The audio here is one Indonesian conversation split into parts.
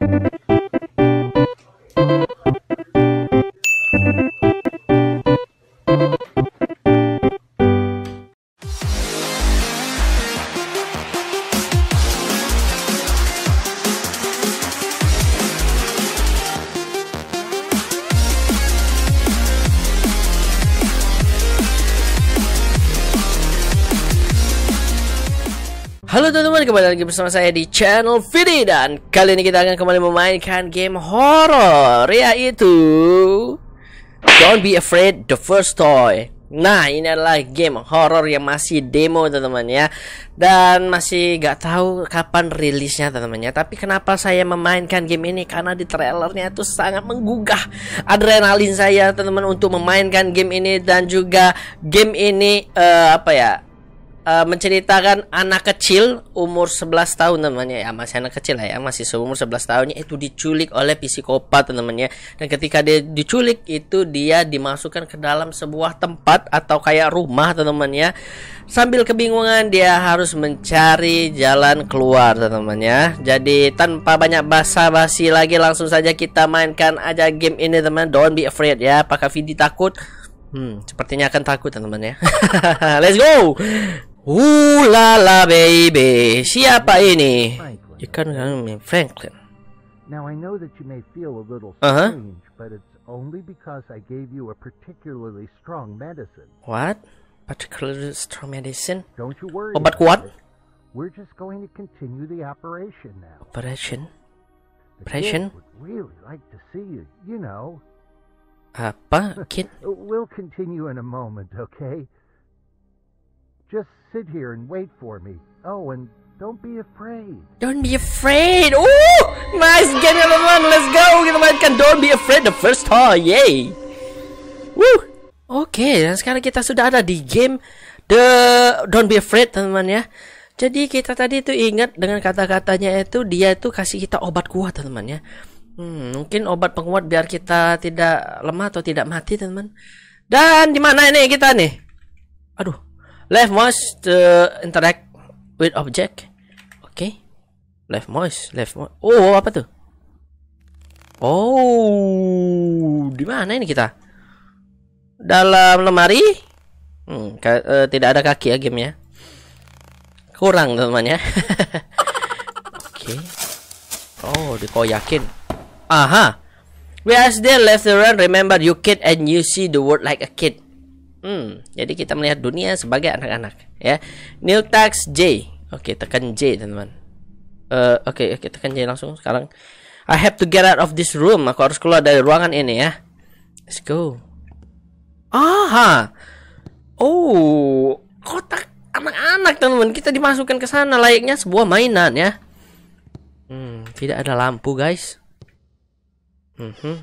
Thank you. kembali lagi bersama saya di channel Vidi Dan kali ini kita akan kembali memainkan game horror Yaitu Don't be afraid the first toy Nah ini adalah game horror yang masih demo teman-teman ya Dan masih gak tahu kapan rilisnya teman-teman ya Tapi kenapa saya memainkan game ini Karena di trailernya itu sangat menggugah adrenalin saya teman-teman Untuk memainkan game ini dan juga game ini uh, apa ya uh, menceritakan anak kecil umur 11 tahun namanya ya masih anak kecil lah ya masih seumur 11 tahunnya itu diculik oleh psikopat temannya dan ketika dia diculik itu dia dimasukkan ke dalam sebuah tempat atau kayak rumah temannya sambil kebingungan dia harus mencari jalan keluar temannya jadi tanpa banyak basa-basi lagi langsung saja kita mainkan aja game ini teman don't be afraid ya apakah Vidi takut Hmm, sepertinya akan takut teman-teman ya. Let's go. Ooh la la baby, siapa ini? Ikan me, Franklin. Now I know that you may feel a little uh-huh. strange, uh-huh. but it's only because I gave you a particularly strong medicine. What? Particularly strong medicine? Don't you worry. but what? We're just going to continue the operation now. Operation? The operation? Would really like to see you, you know. Apa, kid? we'll continue in a moment, okay? Just Sit here and wait for me. Oh, and don't be afraid. Don't be afraid. Oh, nice game teman? one. Let's go. Kita mainkan Don't Be Afraid the first time. Yay. Woo. Oke, okay, dan sekarang kita sudah ada di game The Don't Be Afraid, teman-teman ya. Jadi kita tadi itu ingat dengan kata-katanya itu dia itu kasih kita obat kuat, teman-teman ya. Hmm, mungkin obat penguat biar kita tidak lemah atau tidak mati, teman-teman. Dan di mana ini kita nih? Aduh, Left mouse uh, to interact with object. Oke. Okay. Left mouse, left mouse. Oh, apa tuh? Oh, di mana ini kita? Dalam lemari? Hmm, uh, tidak ada kaki ya gamenya. Kurang temannya. Oke. Okay. Oh, dikoyakin. Aha. are still left the run, remember you kid and you see the world like a kid. Hmm, jadi kita melihat dunia sebagai anak-anak, ya. Neil Tax J. Oke, tekan J, teman-teman. Uh, oke, okay, oke, okay, tekan J langsung sekarang. I have to get out of this room. Aku harus keluar dari ruangan ini ya. Let's go. Aha. Oh, kotak anak-anak, teman-teman. Kita dimasukkan ke sana layaknya sebuah mainan ya. Hmm, tidak ada lampu, guys. Mm -hmm.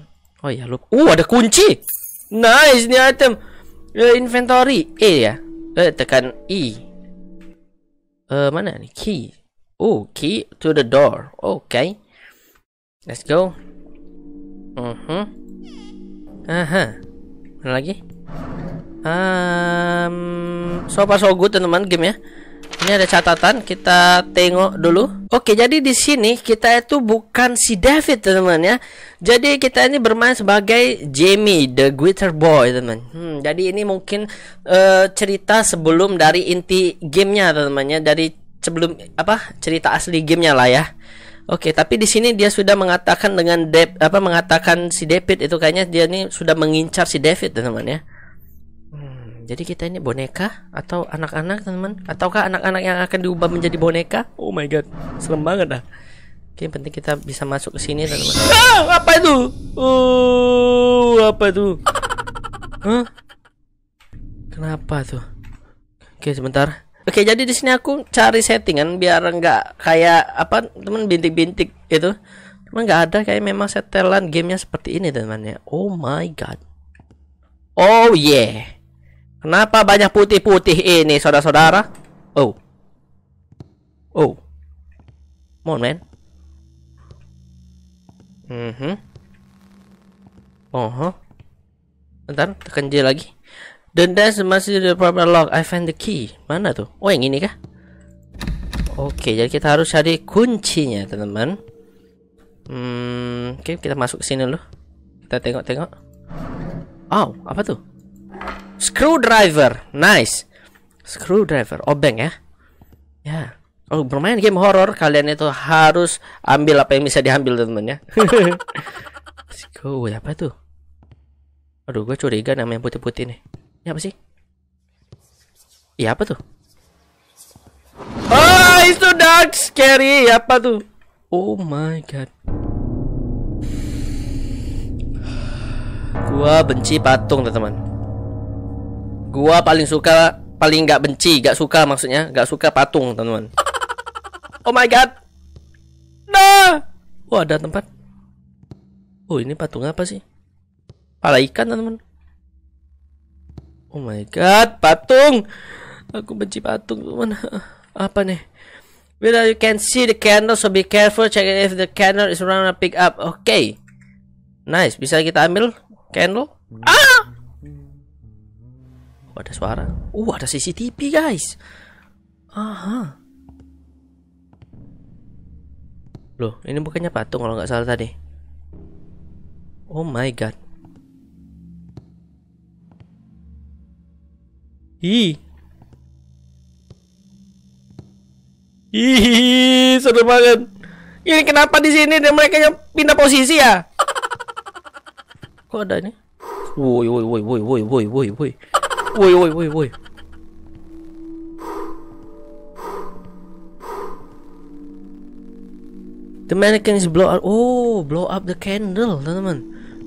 Oh ya, lu. Uh, ada kunci. Nice, ini item. Uh, inventory ya? Eh, E ya. Uh, eh, tekan I. Uh, mana nih key? Oh, key to the door. Oke. Okay. Let's go. Uh mm-hmm. -huh. Aha. Mana lagi? Um, so far so good teman-teman game ya. Ini ada catatan, kita tengok dulu. Oke, jadi di sini kita itu bukan si David, teman-teman ya. Jadi kita ini bermain sebagai Jamie the Glitter Boy, teman. Hmm, jadi ini mungkin uh, cerita sebelum dari inti gamenya, teman-teman ya. Dari sebelum apa? Cerita asli gamenya lah ya. Oke, tapi di sini dia sudah mengatakan dengan Dep apa mengatakan si David itu kayaknya dia ini sudah mengincar si David teman-teman ya. Jadi kita ini boneka atau anak-anak teman? Ataukah anak-anak yang akan diubah menjadi boneka? Oh my god, serem banget dah. Oke, yang penting kita bisa masuk ke sini teman-teman. Ah, apa itu? Oh, apa itu? Hah? Kenapa tuh? Oke, sebentar. Oke, jadi di sini aku cari settingan biar nggak kayak apa teman bintik-bintik gitu. Cuman nggak ada kayak memang setelan gamenya seperti ini teman-teman ya. Oh my god. Oh yeah. Kenapa banyak putih-putih ini, saudara-saudara? Oh. Oh. Mohon, men. Mm -hmm. Oh, huh. Bentar, tekan J lagi. The dash masih the proper lock. I find the key. Mana tuh? Oh, yang ini kah? Oke, jadi kita harus cari kuncinya, teman-teman. Hmm, oke, kita masuk ke sini dulu. Kita tengok-tengok. Oh, apa tuh? Screwdriver. Nice. Screwdriver. Obeng oh, ya. Ya. oh, bermain game horror kalian itu harus ambil apa yang bisa diambil teman-teman ya. Let's go. Apa tuh? Aduh, gue curiga nama yang putih-putih nih. Ini apa sih? Iya apa tuh? Oh, itu dark scary. Apa tuh? Oh my god. Gua benci patung, teman-teman. Gua paling suka paling nggak benci, nggak suka maksudnya, nggak suka patung, teman-teman. Oh my god. Nah. Wah, ada tempat. Oh, ini patung apa sih? Pala ikan, teman-teman. Oh my god, patung. Aku benci patung, teman. Apa nih? Well, you can see the candle, so be careful. Check if the candle is around pick up. Okay. Nice, bisa kita ambil candle. Ah! Oh, ada suara. Uh, ada CCTV, guys. Aha. Loh, ini bukannya patung kalau nggak salah tadi. Oh my god. Hi. Ih, seru banget. Ini kenapa di sini dan mereka yang pindah posisi ya? Kok ada ini? woi woi woi woi woi woi woi. Woi woi woi woi. The mannequin is blow up. Oh, blow up the candle, teman-teman.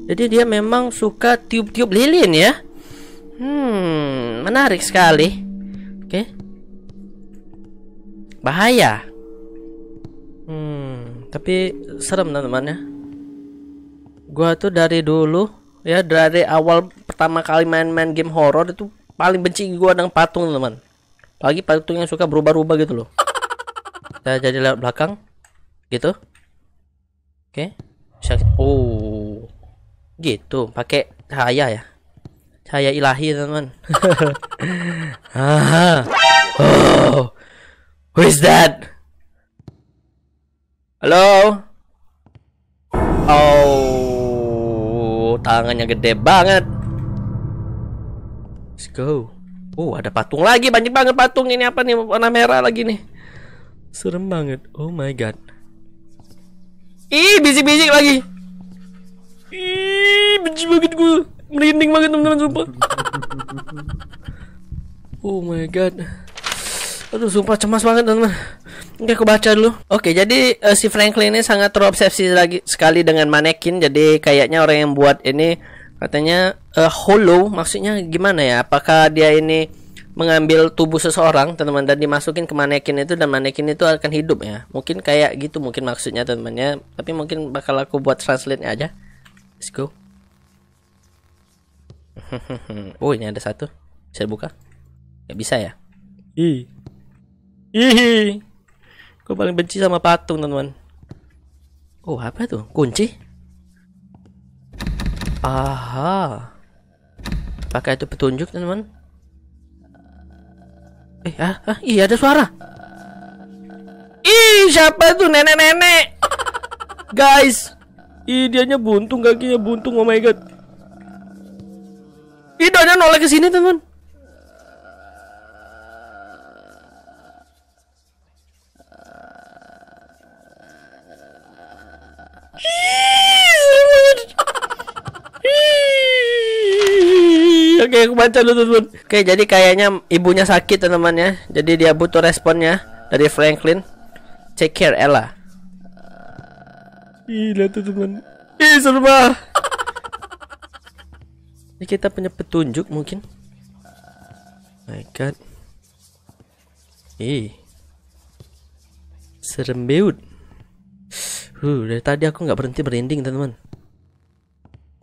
Jadi dia memang suka tiup-tiup lilin ya. Hmm, menarik sekali. Oke. Okay. Bahaya. Hmm, tapi serem teman-teman ya. Gua tuh dari dulu ya dari awal pertama kali main-main game horror itu paling benci gue dengan patung teman lagi patung yang suka berubah-ubah gitu loh kita jadi lewat belakang gitu oke okay. oh gitu pakai cahaya ya cahaya ilahi teman ah oh who is that halo oh tangannya gede banget let's go oh ada patung lagi banyak banget patung ini apa nih warna merah lagi nih serem banget oh my god ih bisik-bisik lagi ih benci banget gue merinding banget teman-teman sumpah oh my god aduh sumpah cemas banget teman-teman Oke, aku baca dulu. Oke, jadi uh, si Franklin ini sangat terobsesi lagi sekali dengan manekin. Jadi kayaknya orang yang buat ini katanya uh, hollow. Maksudnya gimana ya? Apakah dia ini mengambil tubuh seseorang, teman-teman, dan dimasukin ke manekin itu dan manekin itu akan hidup ya? Mungkin kayak gitu mungkin maksudnya temannya Tapi mungkin bakal aku buat translate aja. Let's go. oh, ini ada satu. Bisa buka? Gak ya, bisa ya? Ih. Ih. Gue paling benci sama patung, teman-teman. Oh, apa itu? Kunci? Aha. Apakah itu petunjuk, teman-teman? Eh, ah, ah, iya ada suara. Ih, siapa itu nenek-nenek? Guys. Ih, dianya buntung, kakinya buntung. Oh my god. Ih, nolak ke sini, teman-teman. Oke, aku baca dulu. teman. Oke, jadi kayaknya ibunya sakit teman-teman ya. Jadi dia butuh responnya dari Franklin. Take care Ella. Ih, lihat tuh teman. Ih, serba. Ini kita punya petunjuk mungkin. My God. Ih. Serem beut. Huh, dari tadi aku nggak berhenti berinding, teman-teman.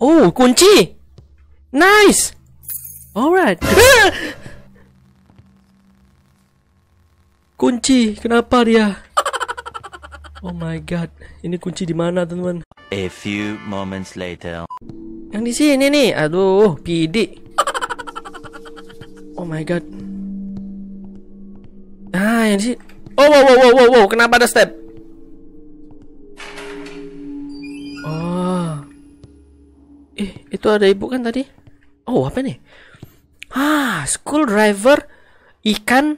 Oh, kunci. Nice. Alright. kunci, kenapa dia? Oh my god, ini kunci di mana teman-teman? A few moments later. Yang di sini nih, aduh, PD. Oh my god. Ah, yang di sini. Oh, wow, wow, wow, wow, wow, kenapa ada step? Oh. Eh, itu ada ibu kan tadi? Oh, apa nih? Ah, school driver ikan.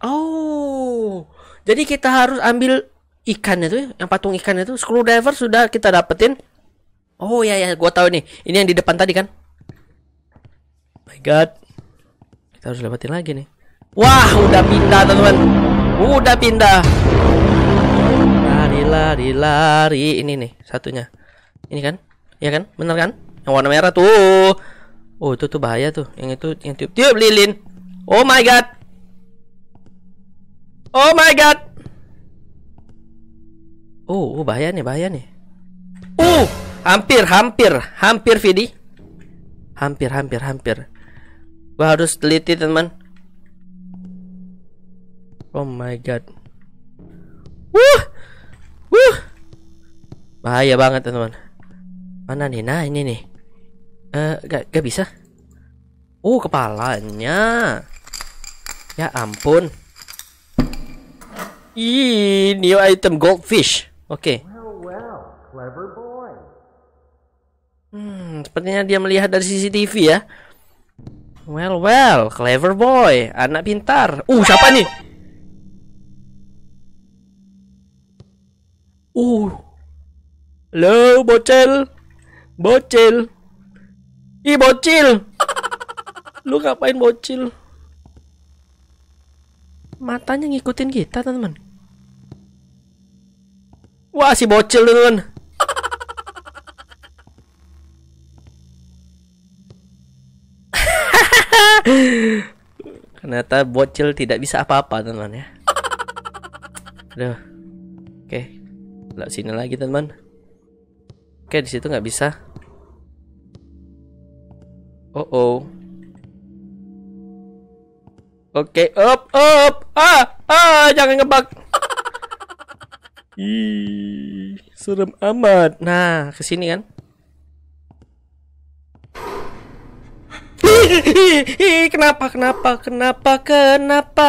Oh, jadi kita harus ambil ikan itu, yang patung ikan itu. School driver sudah kita dapetin. Oh ya ya, gua tahu nih. Ini yang di depan tadi kan? Oh my God, kita harus dapetin lagi nih. Wah, udah pindah teman-teman. Udah pindah. Lari lari lari ini nih satunya. Ini kan? Iya kan? Bener kan? Yang warna merah tuh. Oh itu tuh bahaya tuh Yang itu yang tiup-tiup lilin Oh my god Oh my god Oh, oh bahaya nih bahaya nih Oh hampir hampir Hampir Vidi Hampir hampir hampir Gue harus teliti teman Oh my god Wuh Wuh Bahaya banget teman-teman Mana nih nah ini nih Eh, gak, gak bisa. Uh, kepalanya. Ya ampun. Ih, new item goldfish. Oke. Okay. Hmm, sepertinya dia melihat dari CCTV ya. Well, well, clever boy, anak pintar. Uh, siapa nih? Uh. lo bocil. Bocil. Ih bocil. Lu ngapain bocil? Matanya ngikutin kita, teman-teman. Wah, si bocil, teman-teman. Ternyata bocil tidak bisa apa-apa, teman-teman ya. Aduh. Oke. Okay. sini lagi, teman-teman. Oke, okay, di situ nggak bisa. Oh oh. Oke, okay, up up. Ah, ah, jangan ngebak. Ih, serem amat. Nah, ke sini kan. kenapa kenapa kenapa kenapa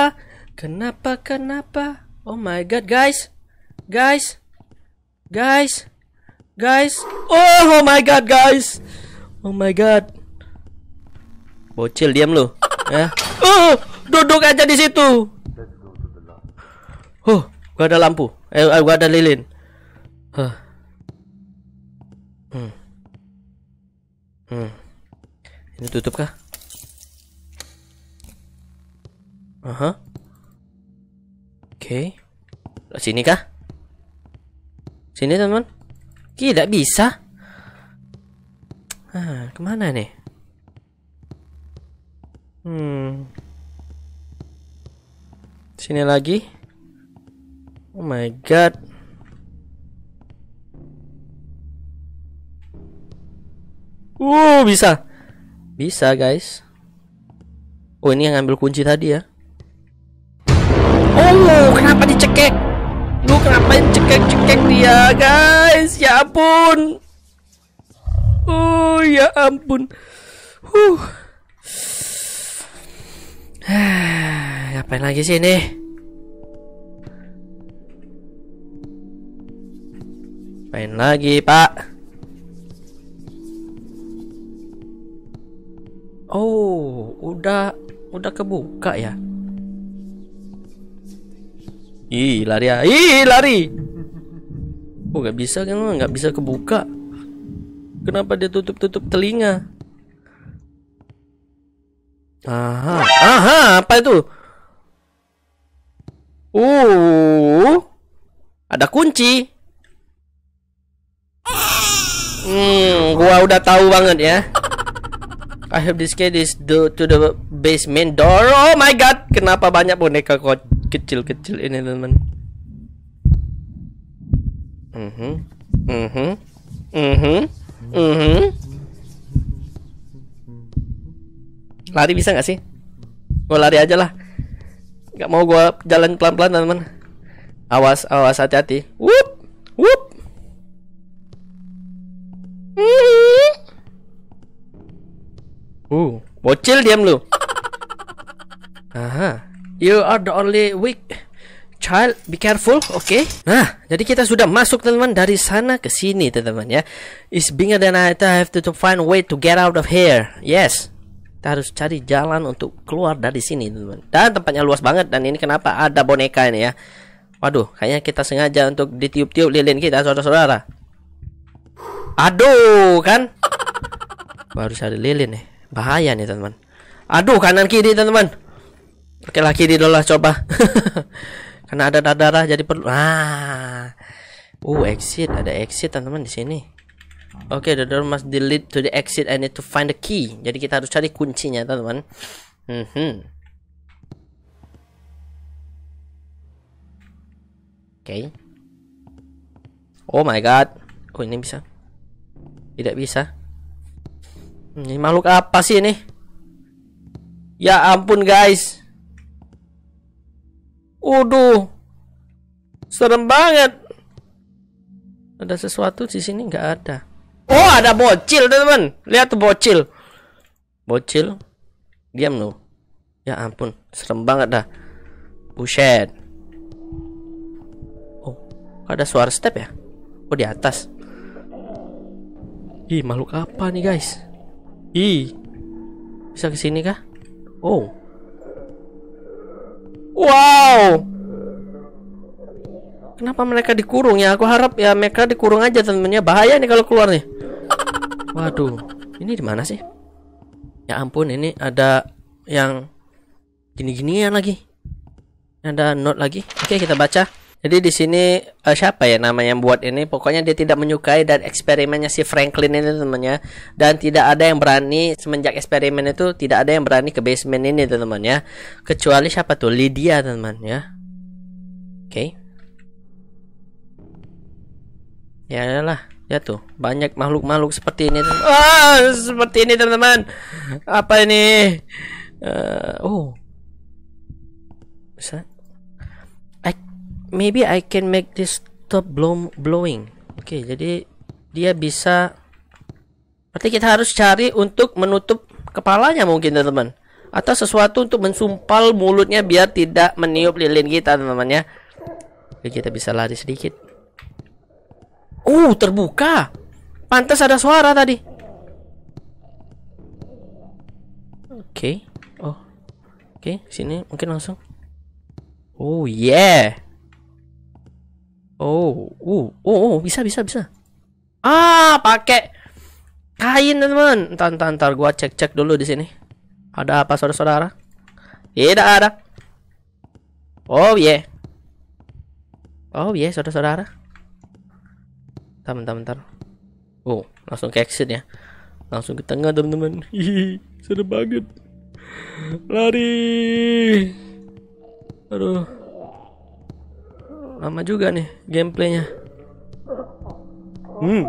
kenapa kenapa oh my god guys guys guys guys oh, oh my god guys oh my god Bocil diam lu. ya. Oh, duduk aja di situ. Huh, oh, gua ada lampu. Eh, eh gua ada lilin. Huh. Hmm. Hmm. Ini tutup kah? Aha. Uh -huh. Oke. Okay. Sini kah? Sini, teman. Tidak bisa. Ah, kemana nih? Hmm. Sini lagi. Oh my god. Uh, bisa. Bisa, guys. Oh, ini yang ngambil kunci tadi ya. Oh, kenapa dicekek? Lu kenapa dicekek-cekek dia, guys? Ya ampun. Oh, ya ampun. Huh. Ngapain lagi sih ini? Main lagi, Pak. Oh, udah udah kebuka ya. Ih, lari ya. Ih, lari. Oh, gak bisa kan Gak bisa kebuka. Kenapa dia tutup-tutup telinga? Aha, aha, apa itu? Uh, ada kunci. Hmm, gua udah tahu banget ya. I have this kid is do to the basement door. Oh my god, kenapa banyak boneka kecil-kecil ini teman? Mhm, mhm, mhm, mhm. mhm. lari bisa nggak sih gue lari aja lah nggak mau gue jalan pelan pelan teman awas awas hati hati whoop whoop uh. uh, bocil diam lu. Aha. You are the only weak child. Be careful, oke? Okay? Nah, jadi kita sudah masuk teman-teman dari sana ke sini teman-teman ya. It's bigger than I, I have to, to find way to get out of here. Yes kita harus cari jalan untuk keluar dari sini teman-teman dan tempatnya luas banget dan ini kenapa ada boneka ini ya waduh kayaknya kita sengaja untuk ditiup-tiup lilin kita saudara-saudara aduh kan baru cari lilin nih bahaya nih teman-teman aduh kanan kiri teman-teman oke lah kiri dulu lah coba karena ada darah jadi perlu ah uh exit ada exit teman-teman di sini Oke, okay, the door must lead to the exit. and need to find the key. Jadi kita harus cari kuncinya, teman-teman. Mm -hmm. Oke. Okay. Oh my god. Oh, ini bisa. Tidak bisa. Hmm, ini makhluk apa sih ini? Ya ampun, guys. Waduh. Serem banget. Ada sesuatu di sini nggak ada. Oh, ada bocil, teman-teman. Lihat tuh bocil. Bocil. Diam lu. Ya ampun, serem banget dah. Buset. Oh, ada suara step ya? Oh, di atas. Ih, makhluk apa nih, guys? Ih. Bisa kesini kah? Oh. Wow. Kenapa mereka dikurung ya? Aku harap ya mereka dikurung aja temennya. Bahaya nih kalau keluar nih. Waduh, ini di mana sih? Ya ampun, ini ada yang gini-ginian lagi. Ada note lagi. Oke, kita baca. Jadi di sini uh, siapa ya namanya yang buat ini? Pokoknya dia tidak menyukai dan eksperimennya si Franklin ini temennya. dan tidak ada yang berani semenjak eksperimen itu tidak ada yang berani ke basement ini teman Kecuali siapa tuh Lydia teman Oke. Okay. ya lah ya tuh banyak makhluk-makhluk seperti ini ah seperti ini teman-teman apa ini uh, oh bisa I maybe I can make this stop blow blowing oke okay, jadi dia bisa berarti kita harus cari untuk menutup kepalanya mungkin teman-teman atau sesuatu untuk mensumpal mulutnya biar tidak meniup lilin kita teman-teman ya Jadi kita bisa lari sedikit Uh, terbuka. Pantas ada suara tadi. Oke. Okay. Oh. Oke, okay, sini mungkin langsung. Oh, yeah. Oh, uh, oh, oh, bisa bisa bisa. Ah, pakai kain, teman. Entar entar entar gua cek-cek dulu di sini. Ada apa saudara-saudara? Tidak ada. Oh, yeah. Oh, yeah, saudara-saudara bentar bentar bentar oh langsung ke exit ya langsung ke tengah teman-teman seru banget lari aduh lama juga nih gameplaynya hmm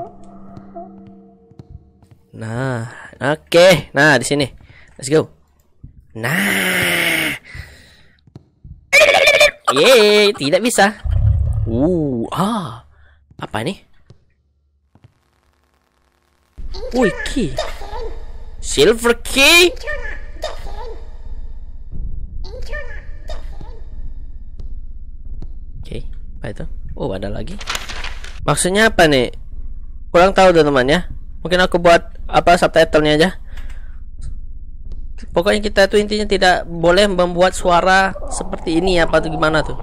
nah oke okay. nah di sini let's go nah yeay tidak bisa uh ah apa ini? Uy, key. Silver key? Oke, apa itu? Oh, ada lagi. Maksudnya apa nih? Kurang tahu teman-teman ya. Mungkin aku buat apa subtitlenya aja. Pokoknya kita itu intinya tidak boleh membuat suara seperti ini ya, apa tuh gimana tuh.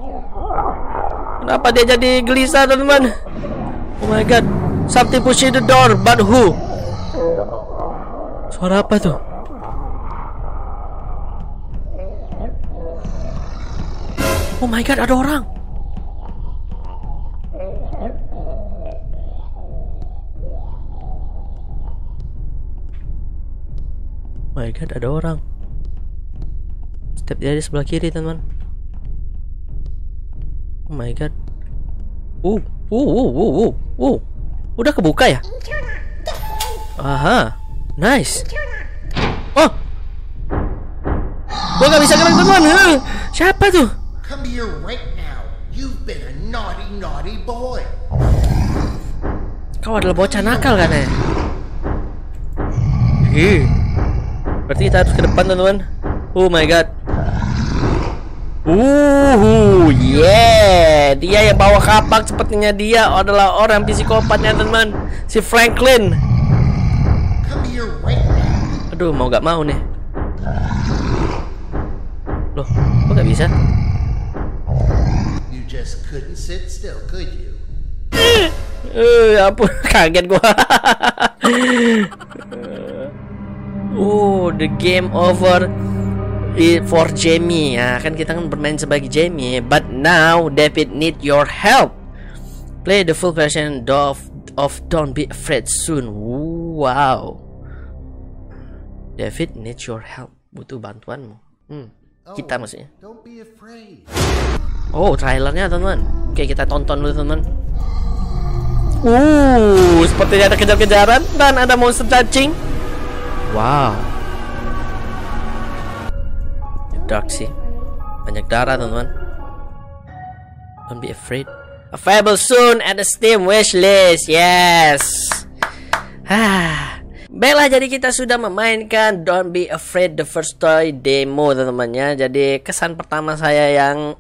Kenapa dia jadi gelisah teman-teman? Oh my god. Something pushing the door, but who? Suara apa tuh? Oh my god, ada orang. Oh my god, ada orang. Step dia di sebelah kiri, teman. Oh my god. uh, uh, uh, uh, uh. uh. Udah kebuka ya? Aha. Nice. Oh. Gua gak bisa gerak teman. Huh. Siapa tuh? Come here right now. You've been a naughty naughty boy. Kau adalah bocah nakal kan ya? Hi. Berarti kita harus ke depan teman-teman. Oh my god. Uh, yeah. Dia yang bawa kapak sepertinya dia adalah orang psikopatnya teman teman. Si Franklin. Aduh, mau gak mau nih. Loh, kok gak bisa? You just couldn't sit still, could you? Eh, uh, ya apa kaget gua. oh, the game over for Jamie. Nah, kan kita kan bermain sebagai Jamie, but now David need your help. Play the full version of of Don't Be Afraid soon. Wow. David needs your help. Butuh bantuanmu. Hmm. Oh, kita maksudnya. Oh, trailernya teman. teman Oke, kita tonton dulu teman. Uh, sepertinya ada kejar-kejaran dan ada monster cacing. Wow. Dark sih. Banyak darah, teman-teman. Don't be afraid. Available soon at the Steam wishlist. Yes. Ah. Baiklah jadi kita sudah memainkan Don't Be Afraid The First Toy demo teman-temannya Jadi kesan pertama saya yang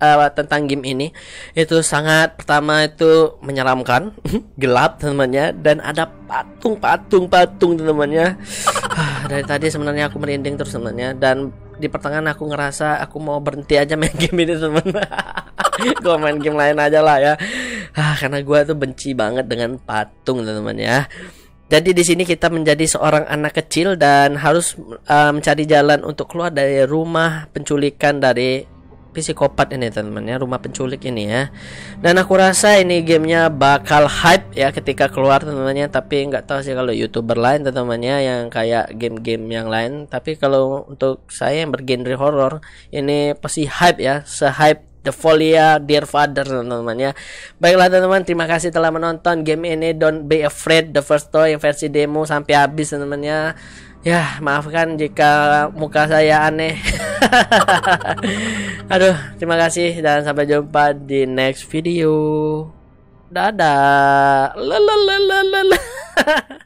uh, tentang game ini itu sangat pertama itu menyeramkan gelap teman temannya dan ada patung patung patung teman temannya ah, dari tadi sebenarnya aku merinding terus teman temannya dan di pertengahan aku ngerasa aku mau berhenti aja main game ini teman teman gue main game lain aja lah ya ah, karena gue tuh benci banget dengan patung teman-teman ya jadi di sini kita menjadi seorang anak kecil dan harus uh, mencari jalan untuk keluar dari rumah penculikan dari psikopat ini teman-teman ya rumah penculik ini ya dan aku rasa ini gamenya bakal hype ya ketika keluar teman-temannya tapi nggak tahu sih kalau youtuber lain teman-temannya yang kayak game-game yang lain tapi kalau untuk saya yang bergenre horror ini pasti hype ya sehype The Folia Dear Father teman-teman ya. Baiklah teman-teman, terima kasih telah menonton game ini Don't Be Afraid The First Toy yang versi demo sampai habis teman-teman ya. Ya, maafkan jika muka saya aneh. Aduh, terima kasih dan sampai jumpa di next video. Dadah. Lalalala.